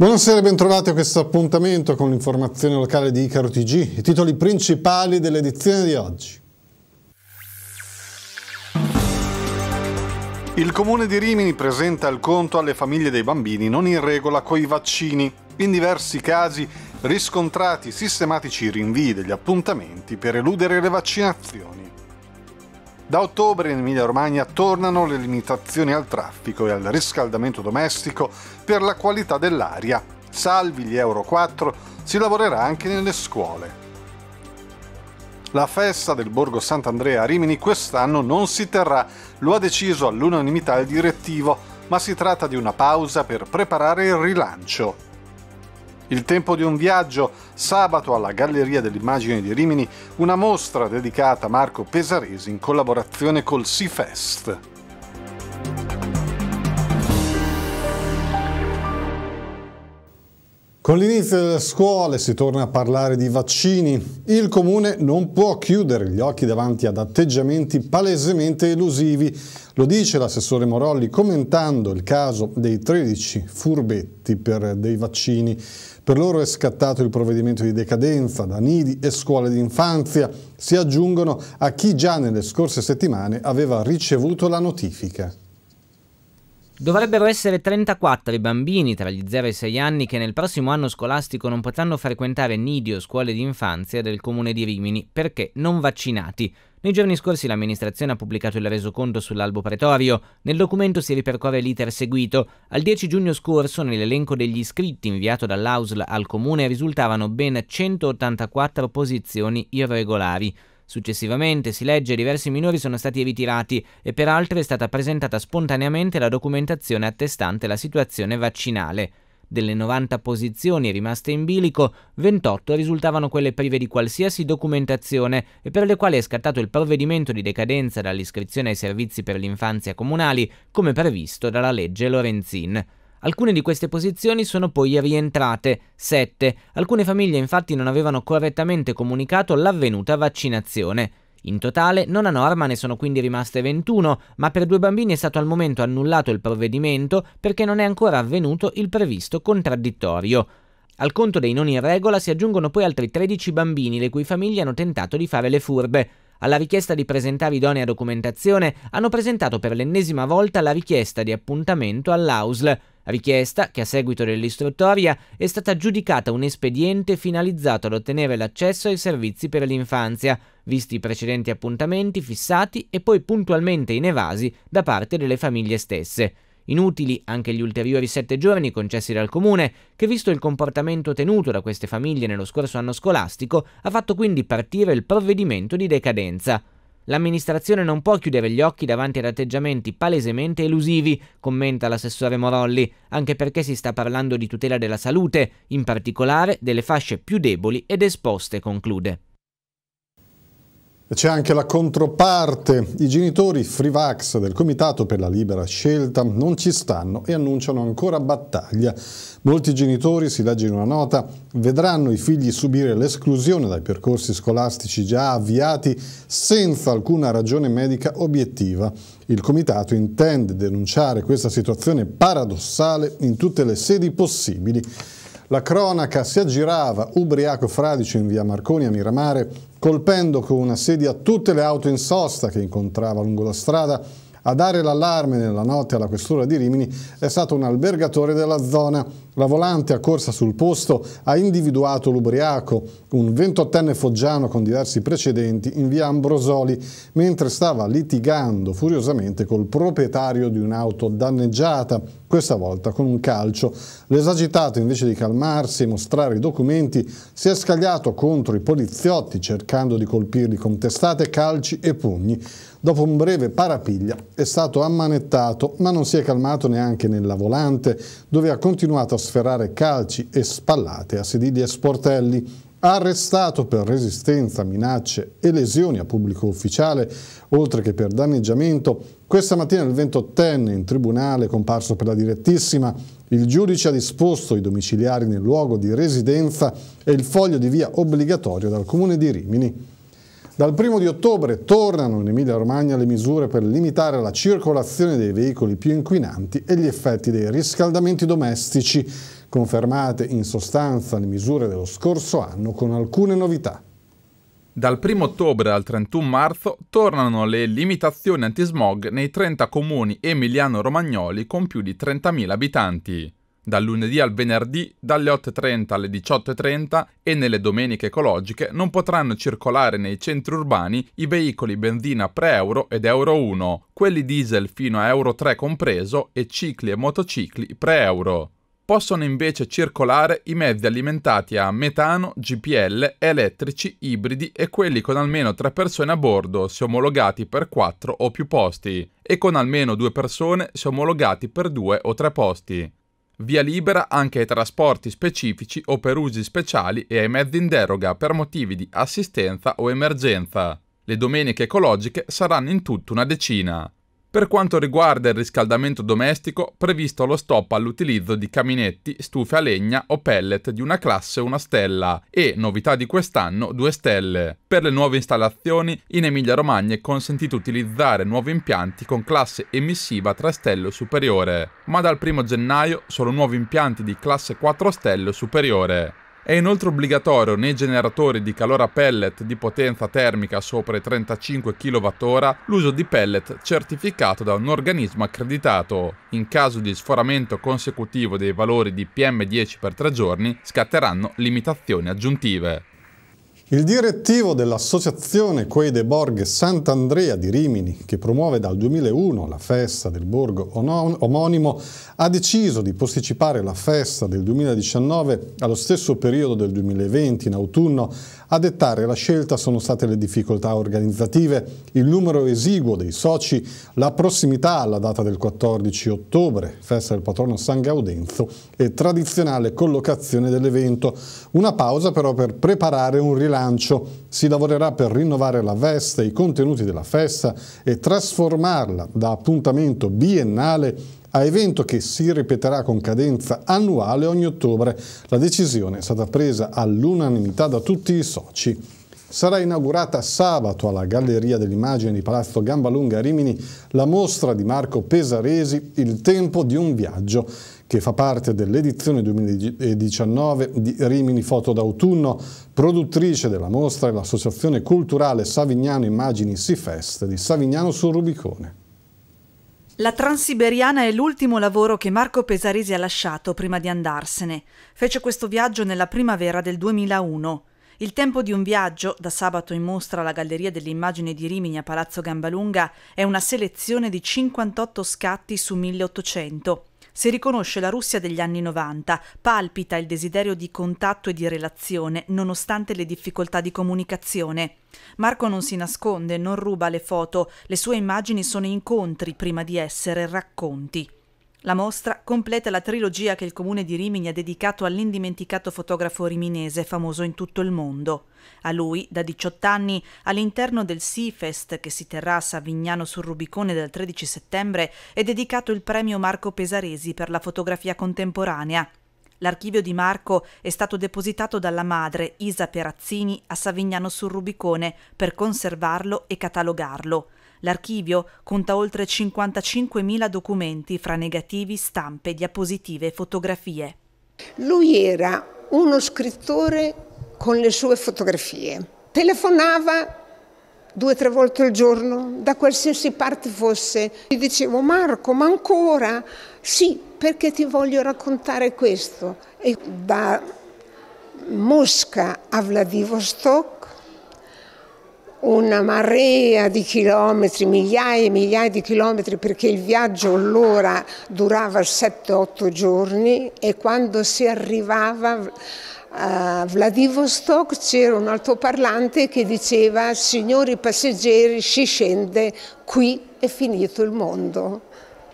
Buonasera e bentrovati a questo appuntamento con l'informazione locale di Icaro TG, i titoli principali dell'edizione di oggi. Il comune di Rimini presenta il conto alle famiglie dei bambini non in regola coi vaccini. In diversi casi riscontrati sistematici rinvii degli appuntamenti per eludere le vaccinazioni. Da ottobre in Emilia-Romagna tornano le limitazioni al traffico e al riscaldamento domestico per la qualità dell'aria. Salvi gli Euro 4, si lavorerà anche nelle scuole. La festa del Borgo Sant'Andrea a Rimini quest'anno non si terrà, lo ha deciso all'unanimità il direttivo, ma si tratta di una pausa per preparare il rilancio. Il tempo di un viaggio, sabato alla Galleria dell'Immagine di Rimini, una mostra dedicata a Marco Pesaresi in collaborazione col SeaFest. Con l'inizio delle scuole si torna a parlare di vaccini. Il comune non può chiudere gli occhi davanti ad atteggiamenti palesemente elusivi, lo dice l'assessore Morolli commentando il caso dei 13 furbetti per dei vaccini. Per loro è scattato il provvedimento di decadenza da nidi e scuole di infanzia, si aggiungono a chi già nelle scorse settimane aveva ricevuto la notifica. Dovrebbero essere 34 i bambini tra gli 0 e i 6 anni che nel prossimo anno scolastico non potranno frequentare nidi o scuole di infanzia del comune di Rimini perché non vaccinati. Nei giorni scorsi l'amministrazione ha pubblicato il resoconto sull'albo pretorio. Nel documento si ripercorre l'iter seguito. Al 10 giugno scorso, nell'elenco degli iscritti inviato dall'AUSL al comune, risultavano ben 184 posizioni irregolari. Successivamente si legge diversi minori sono stati ritirati e per altri è stata presentata spontaneamente la documentazione attestante la situazione vaccinale. Delle 90 posizioni rimaste in bilico, 28 risultavano quelle prive di qualsiasi documentazione e per le quali è scattato il provvedimento di decadenza dall'iscrizione ai servizi per l'infanzia comunali, come previsto dalla legge Lorenzin. Alcune di queste posizioni sono poi rientrate, 7. Alcune famiglie infatti non avevano correttamente comunicato l'avvenuta vaccinazione. In totale non a norma ne sono quindi rimaste 21, ma per due bambini è stato al momento annullato il provvedimento perché non è ancora avvenuto il previsto contraddittorio. Al conto dei non in regola si aggiungono poi altri 13 bambini le cui famiglie hanno tentato di fare le furbe. Alla richiesta di presentare idonea documentazione hanno presentato per l'ennesima volta la richiesta di appuntamento all'AUSL, richiesta che a seguito dell'istruttoria è stata giudicata un espediente finalizzato ad ottenere l'accesso ai servizi per l'infanzia, visti i precedenti appuntamenti fissati e poi puntualmente inevasi da parte delle famiglie stesse. Inutili anche gli ulteriori sette giorni concessi dal comune, che visto il comportamento tenuto da queste famiglie nello scorso anno scolastico, ha fatto quindi partire il provvedimento di decadenza. L'amministrazione non può chiudere gli occhi davanti ad atteggiamenti palesemente elusivi, commenta l'assessore Morolli, anche perché si sta parlando di tutela della salute, in particolare delle fasce più deboli ed esposte, conclude. C'è anche la controparte, i genitori Frivax del Comitato per la Libera Scelta non ci stanno e annunciano ancora battaglia. Molti genitori, si legge in una nota, vedranno i figli subire l'esclusione dai percorsi scolastici già avviati senza alcuna ragione medica obiettiva. Il Comitato intende denunciare questa situazione paradossale in tutte le sedi possibili la cronaca si aggirava, ubriaco fradicio in via Marconi a Miramare, colpendo con una sedia tutte le auto in sosta che incontrava lungo la strada, a dare l'allarme nella notte alla questura di Rimini è stato un albergatore della zona la volante a corsa sul posto ha individuato l'ubriaco, un 28enne foggiano con diversi precedenti, in via Ambrosoli, mentre stava litigando furiosamente col proprietario di un'auto danneggiata, questa volta con un calcio. L'esagitato, invece di calmarsi e mostrare i documenti, si è scagliato contro i poliziotti cercando di colpirli con testate, calci e pugni. Dopo un breve parapiglia è stato ammanettato, ma non si è calmato neanche nella volante, dove ha continuato a sferrare calci e spallate a sedili e sportelli. Arrestato per resistenza, minacce e lesioni a pubblico ufficiale, oltre che per danneggiamento, questa mattina il 28enne in tribunale comparso per la direttissima il giudice ha disposto i domiciliari nel luogo di residenza e il foglio di via obbligatorio dal comune di Rimini. Dal primo di ottobre tornano in Emilia-Romagna le misure per limitare la circolazione dei veicoli più inquinanti e gli effetti dei riscaldamenti domestici, confermate in sostanza le misure dello scorso anno con alcune novità. Dal 1 ottobre al 31 marzo tornano le limitazioni antismog nei 30 comuni emiliano-romagnoli con più di 30.000 abitanti dal lunedì al venerdì dalle 8.30 alle 18.30 e nelle domeniche ecologiche non potranno circolare nei centri urbani i veicoli benzina pre-euro ed euro 1, quelli diesel fino a euro 3 compreso e cicli e motocicli pre-euro. Possono invece circolare i mezzi alimentati a metano, GPL, elettrici, ibridi e quelli con almeno tre persone a bordo, se omologati per quattro o più posti, e con almeno due persone se omologati per due o tre posti via libera anche ai trasporti specifici o per usi speciali e ai mezzi in deroga per motivi di assistenza o emergenza. Le domeniche ecologiche saranno in tutto una decina. Per quanto riguarda il riscaldamento domestico, previsto lo stop all'utilizzo di caminetti, stufe a legna o pellet di una classe 1 stella e, novità di quest'anno, 2 stelle. Per le nuove installazioni, in Emilia-Romagna è consentito utilizzare nuovi impianti con classe emissiva 3 stelle o superiore, ma dal 1 gennaio solo nuovi impianti di classe 4 stelle o superiore. È inoltre obbligatorio nei generatori di calore a pellet di potenza termica sopra i 35 kWh l'uso di pellet certificato da un organismo accreditato. In caso di sforamento consecutivo dei valori di PM10 per tre giorni scatteranno limitazioni aggiuntive. Il direttivo dell'associazione Quei de Borghe Sant'Andrea di Rimini, che promuove dal 2001 la festa del borgo omonimo, ha deciso di posticipare la festa del 2019 allo stesso periodo del 2020 in autunno. A dettare la scelta sono state le difficoltà organizzative, il numero esiguo dei soci, la prossimità alla data del 14 ottobre, festa del patrono San Gaudenzo, e tradizionale collocazione dell'evento. Una pausa però per preparare un rilancio bilancio. Si lavorerà per rinnovare la veste, e i contenuti della festa e trasformarla da appuntamento biennale a evento che si ripeterà con cadenza annuale ogni ottobre. La decisione è stata presa all'unanimità da tutti i soci. Sarà inaugurata sabato alla Galleria dell'Immagine di Palazzo Gambalunga a Rimini la mostra di Marco Pesaresi Il tempo di un viaggio che fa parte dell'edizione 2019 di Rimini Foto d'autunno, produttrice della mostra è l'associazione culturale Savignano Immagini Sifest di Savignano sul Rubicone. La Transiberiana è l'ultimo lavoro che Marco Pesaresi ha lasciato prima di andarsene. Fece questo viaggio nella primavera del 2001. Il tempo di un viaggio, da sabato in mostra alla Galleria delle Immagini di Rimini a Palazzo Gambalunga, è una selezione di 58 scatti su 1800. Si riconosce la Russia degli anni 90, palpita il desiderio di contatto e di relazione, nonostante le difficoltà di comunicazione. Marco non si nasconde, non ruba le foto, le sue immagini sono incontri prima di essere racconti. La mostra completa la trilogia che il comune di Rimini ha dedicato all'indimenticato fotografo riminese famoso in tutto il mondo. A lui, da 18 anni, all'interno del Seafest che si terrà a Savignano sul Rubicone dal 13 settembre, è dedicato il premio Marco Pesaresi per la fotografia contemporanea. L'archivio di Marco è stato depositato dalla madre Isa Perazzini a Savignano sul Rubicone per conservarlo e catalogarlo. L'archivio conta oltre 55.000 documenti fra negativi, stampe, diapositive e fotografie. Lui era uno scrittore con le sue fotografie. Telefonava due o tre volte al giorno, da qualsiasi parte fosse. Gli dicevo Marco, ma ancora? Sì, perché ti voglio raccontare questo. E da Mosca a Vladivostok una marea di chilometri, migliaia e migliaia di chilometri perché il viaggio allora durava 7-8 giorni e quando si arrivava a eh, Vladivostok c'era un altoparlante che diceva signori passeggeri si scende qui è finito il mondo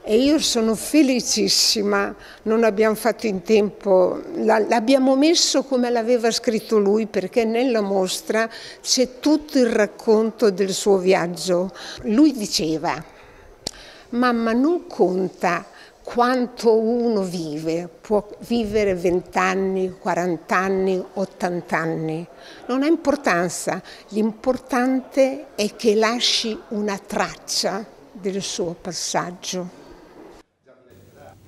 e io sono felicissima, non abbiamo fatto in tempo, l'abbiamo messo come l'aveva scritto lui perché nella mostra c'è tutto il racconto del suo viaggio. Lui diceva, mamma non conta quanto uno vive, può vivere 20 anni, 40 anni, 80 anni, non ha importanza, l'importante è che lasci una traccia del suo passaggio.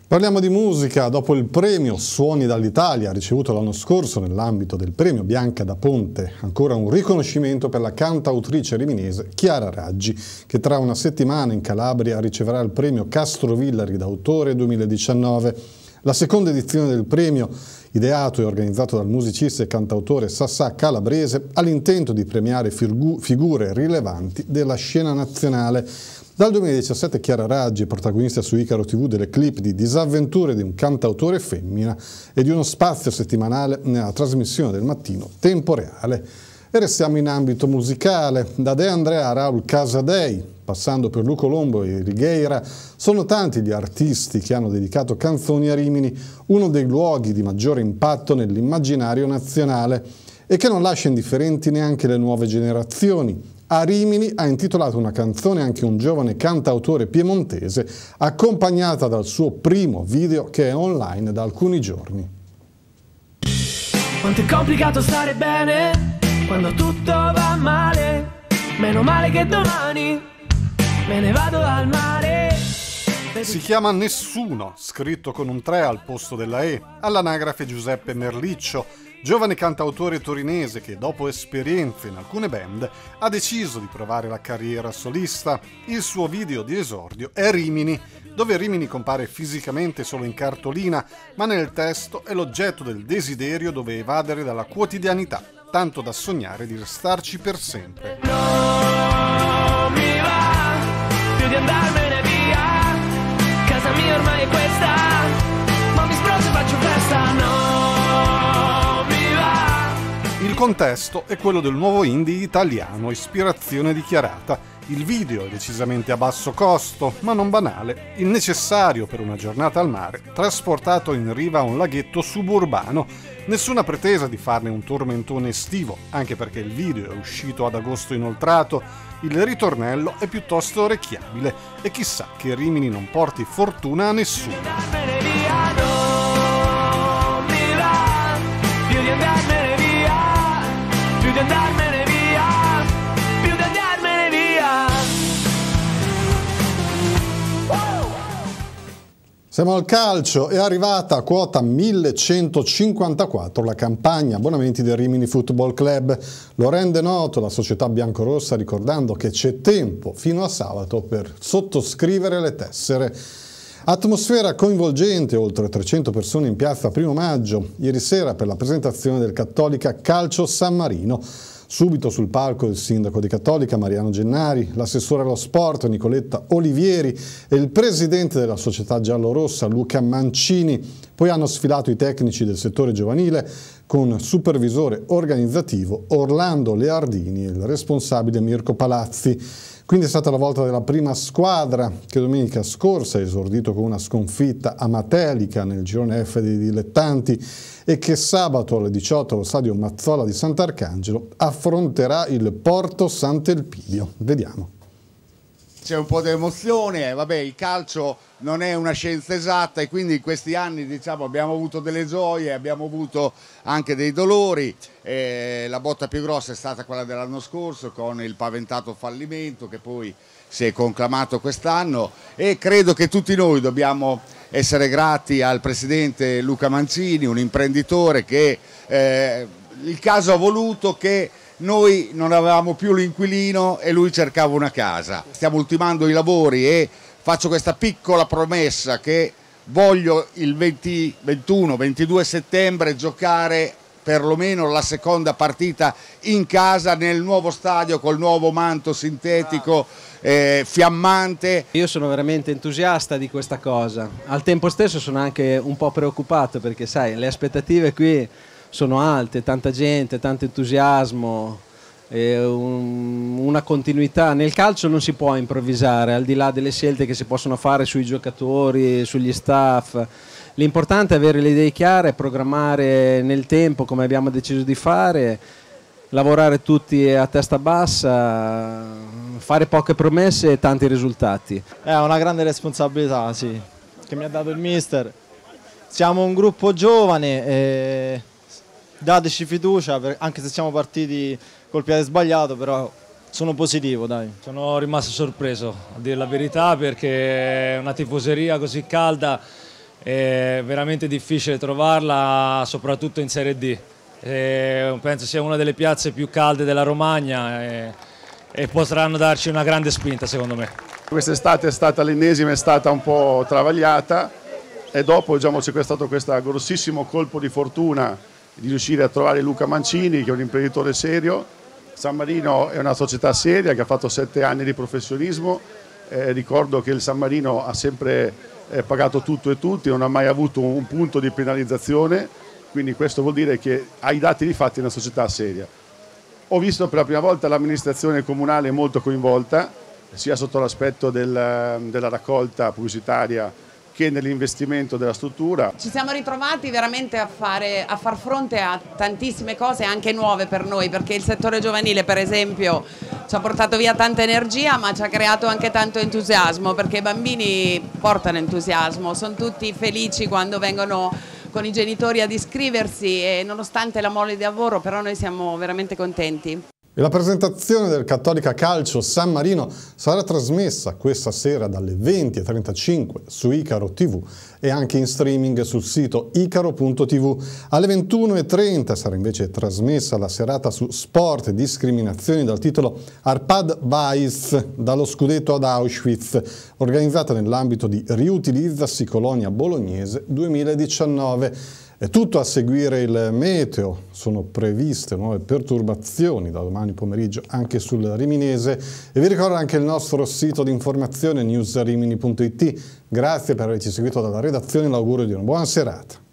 Parliamo di musica, dopo il premio Suoni dall'Italia ricevuto l'anno scorso nell'ambito del premio Bianca da Ponte, ancora un riconoscimento per la cantautrice riminese Chiara Raggi, che tra una settimana in Calabria riceverà il premio Castro Villari d'autore 2019. La seconda edizione del premio, ideato e organizzato dal musicista e cantautore Sassà Calabrese, ha l'intento di premiare figure rilevanti della scena nazionale. Dal 2017 Chiara Raggi è protagonista su Icaro TV delle clip di disavventure di un cantautore femmina e di uno spazio settimanale nella trasmissione del mattino Tempo Reale. E restiamo in ambito musicale. Da De Andrea a Raul Casadei, passando per Lu Colombo e Righeira, sono tanti gli artisti che hanno dedicato canzoni a Rimini, uno dei luoghi di maggiore impatto nell'immaginario nazionale e che non lascia indifferenti neanche le nuove generazioni, a Rimini ha intitolato una canzone anche un giovane cantautore piemontese, accompagnata dal suo primo video che è online da alcuni giorni. Quanto è complicato stare bene quando tutto va male. Meno male che domani me ne vado al mare. Si chiama Nessuno, scritto con un 3 al posto della E, all'anagrafe Giuseppe Merliccio giovane cantautore torinese che dopo esperienze in alcune band ha deciso di provare la carriera solista. Il suo video di esordio è Rimini, dove Rimini compare fisicamente solo in cartolina, ma nel testo è l'oggetto del desiderio dove evadere dalla quotidianità, tanto da sognare di restarci per sempre. No! contesto è quello del nuovo indie italiano, ispirazione dichiarata. Il video è decisamente a basso costo, ma non banale, il necessario per una giornata al mare, trasportato in riva a un laghetto suburbano. Nessuna pretesa di farne un tormentone estivo, anche perché il video è uscito ad agosto inoltrato, il ritornello è piuttosto orecchiabile e chissà che Rimini non porti fortuna a nessuno. Siamo al calcio, è arrivata a quota 1154 la campagna abbonamenti del Rimini Football Club. Lo rende noto la società biancorossa ricordando che c'è tempo fino a sabato per sottoscrivere le tessere. Atmosfera coinvolgente, oltre 300 persone in piazza primo maggio, ieri sera per la presentazione del Cattolica Calcio San Marino. Subito sul palco il sindaco di Cattolica Mariano Gennari, l'assessore allo sport Nicoletta Olivieri e il presidente della società giallorossa Luca Mancini. Poi hanno sfilato i tecnici del settore giovanile con supervisore organizzativo Orlando Leardini e il responsabile Mirko Palazzi. Quindi è stata la volta della prima squadra che domenica scorsa ha esordito con una sconfitta amatelica nel girone F dei dilettanti e che sabato alle 18 allo stadio Mazzola di Sant'Arcangelo affronterà il Porto Sant'Elpidio. Vediamo c'è un po' di emozione, eh, vabbè il calcio non è una scienza esatta e quindi in questi anni diciamo, abbiamo avuto delle gioie, abbiamo avuto anche dei dolori, eh, la botta più grossa è stata quella dell'anno scorso con il paventato fallimento che poi si è conclamato quest'anno e credo che tutti noi dobbiamo essere grati al presidente Luca Mancini, un imprenditore che eh, il caso ha voluto che noi non avevamo più l'inquilino e lui cercava una casa. Stiamo ultimando i lavori e faccio questa piccola promessa che voglio il 21, 22 settembre giocare perlomeno la seconda partita in casa nel nuovo stadio col nuovo manto sintetico ah. eh, fiammante. Io sono veramente entusiasta di questa cosa, al tempo stesso sono anche un po' preoccupato perché sai le aspettative qui sono alte, tanta gente, tanto entusiasmo, un, una continuità. Nel calcio non si può improvvisare, al di là delle scelte che si possono fare sui giocatori, sugli staff. L'importante è avere le idee chiare, programmare nel tempo come abbiamo deciso di fare, lavorare tutti a testa bassa, fare poche promesse e tanti risultati. È una grande responsabilità, sì, che mi ha dato il mister. Siamo un gruppo giovane e dateci fiducia, anche se siamo partiti col piede sbagliato, però sono positivo, dai. Sono rimasto sorpreso, a dire la verità, perché una tifoseria così calda è veramente difficile trovarla, soprattutto in Serie D. E penso sia una delle piazze più calde della Romagna e, e potranno darci una grande spinta, secondo me. Quest'estate è stata l'ennesima, è stata un po' travagliata e dopo diciamo, c'è stato questo grossissimo colpo di fortuna di riuscire a trovare Luca Mancini che è un imprenditore serio. San Marino è una società seria che ha fatto sette anni di professionismo, eh, ricordo che il San Marino ha sempre eh, pagato tutto e tutti, non ha mai avuto un, punto di penalizzazione, quindi questo vuol dire che ai dati di fatti è una società seria. Ho visto per la prima volta l'amministrazione comunale molto coinvolta, sia sotto l'aspetto del, della raccolta pubblicitaria che nell'investimento della struttura. Ci siamo ritrovati veramente a, fare, a, far fronte a tantissime cose anche nuove per noi perché il settore giovanile per esempio ci ha portato via tanta energia ma ci ha creato anche tanto entusiasmo perché i bambini portano entusiasmo, sono tutti felici quando vengono con i genitori ad iscriversi e nonostante la mole di lavoro però noi siamo veramente contenti. E la presentazione del Cattolica Calcio San Marino sarà trasmessa questa sera dalle 20.35 su Icaro TV e anche in streaming sul sito icaro.tv. Alle 21.30 sarà invece trasmessa la serata su Sport e Discriminazioni dal titolo Arpad Weiss dallo scudetto ad Auschwitz, organizzata nell'ambito di Riutilizzasi Colonia Bolognese 2019. È tutto a seguire il meteo, sono previste nuove perturbazioni da domani pomeriggio anche sul Riminese e vi ricordo anche il nostro sito di informazione newsrimini.it. Grazie per averci seguito dalla redazione e l'augurio di una buona serata.